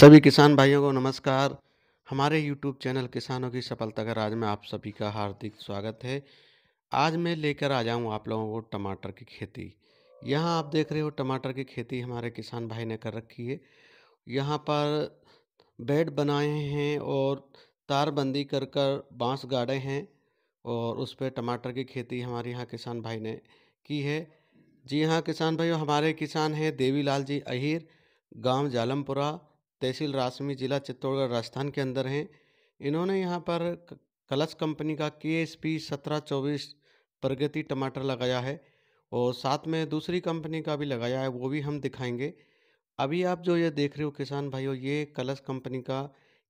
सभी किसान भाइयों को नमस्कार हमारे YouTube चैनल किसानों की सफलता का राज में आप सभी का हार्दिक स्वागत है आज मैं लेकर आ जाऊँ आप लोगों को टमाटर की खेती यहाँ आप देख रहे हो टमाटर की खेती हमारे किसान भाई ने कर रखी है यहाँ पर बेड बनाए हैं और तार बंदी कर कर बाँस गाड़े हैं और उस पर टमाटर की खेती हमारे यहाँ किसान भाई ने की है जी हाँ किसान भाई हमारे किसान हैं देवीलाल जी अहिर गांव जालमपुरा तहसील रासमी ज़िला चित्तौड़गढ़ राजस्थान के अंदर हैं इन्होंने यहाँ पर कलश कंपनी का के एस पी सत्रह चौबीस प्रगति टमाटर लगाया है और साथ में दूसरी कंपनी का भी लगाया है वो भी हम दिखाएंगे अभी आप जो ये देख रहे हो किसान भाइयों ये कलश कंपनी का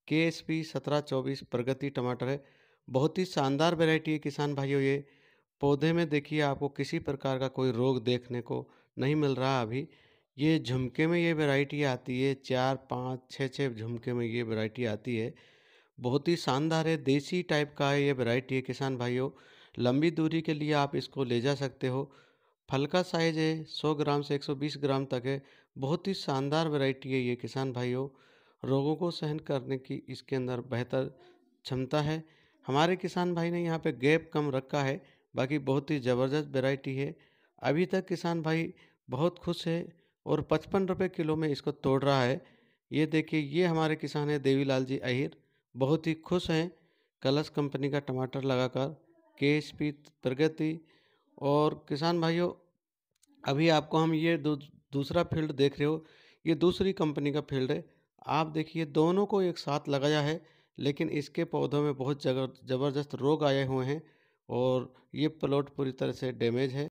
के एस पी सत्रह चौबीस प्रगति टमाटर है बहुत ही शानदार वेराइटी है किसान भाइयों ये पौधे में देखिए आपको किसी प्रकार का कोई रोग देखने को नहीं मिल रहा अभी ये झुमके में ये वैरायटी आती है चार पाँच छः छः झुमके में ये वैरायटी आती है बहुत ही शानदार है देसी टाइप का है ये वैरायटी है किसान भाइयों लंबी दूरी के लिए आप इसको ले जा सकते हो फल का साइज़ है 100 ग्राम से 120 ग्राम तक है बहुत ही शानदार वैरायटी है ये किसान भाइयों रोगों को सहन करने की इसके अंदर बेहतर क्षमता है हमारे किसान भाई ने यहाँ पर गैप कम रखा है बाकी बहुत ही ज़बरदस्त वेराइटी है अभी तक किसान भाई बहुत खुश है और पचपन रुपये किलो में इसको तोड़ रहा है ये देखिए ये हमारे किसान हैं देवीलाल जी अहिर बहुत ही खुश हैं कलश कंपनी का टमाटर लगाकर के एस पी प्रगति और किसान भाइयों अभी आपको हम ये दू, दूसरा फील्ड देख रहे हो ये दूसरी कंपनी का फील्ड है आप देखिए दोनों को एक साथ लगाया है लेकिन इसके पौधों में बहुत जबरदस्त रोग आए हुए हैं और ये प्लॉट पूरी तरह से डैमेज है